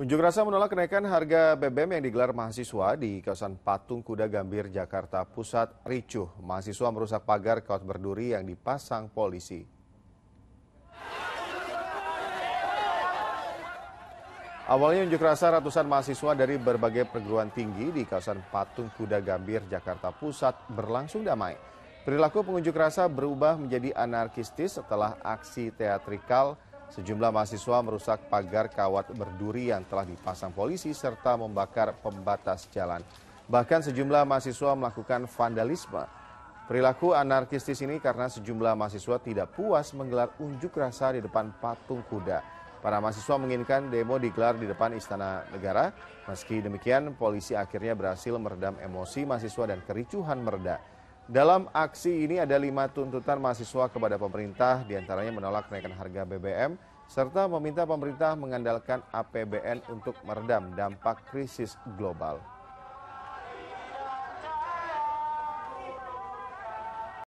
Unjuk rasa menolak kenaikan harga BBM yang digelar mahasiswa di kawasan Patung Kuda Gambir, Jakarta Pusat ricuh. Mahasiswa merusak pagar kawat berduri yang dipasang polisi. Awalnya unjuk rasa ratusan mahasiswa dari berbagai perguruan tinggi di kawasan Patung Kuda Gambir, Jakarta Pusat berlangsung damai. Perilaku pengunjuk rasa berubah menjadi anarkistis setelah aksi teatrikal Sejumlah mahasiswa merusak pagar kawat berduri yang telah dipasang polisi serta membakar pembatas jalan. Bahkan sejumlah mahasiswa melakukan vandalisme. Perilaku anarkistis ini karena sejumlah mahasiswa tidak puas menggelar unjuk rasa di depan patung kuda. Para mahasiswa menginginkan demo digelar di depan Istana Negara. Meski demikian, polisi akhirnya berhasil meredam emosi mahasiswa dan kericuhan meredah. Dalam aksi ini ada lima tuntutan mahasiswa kepada pemerintah, diantaranya menolak kenaikan harga BBM, serta meminta pemerintah mengandalkan APBN untuk meredam dampak krisis global.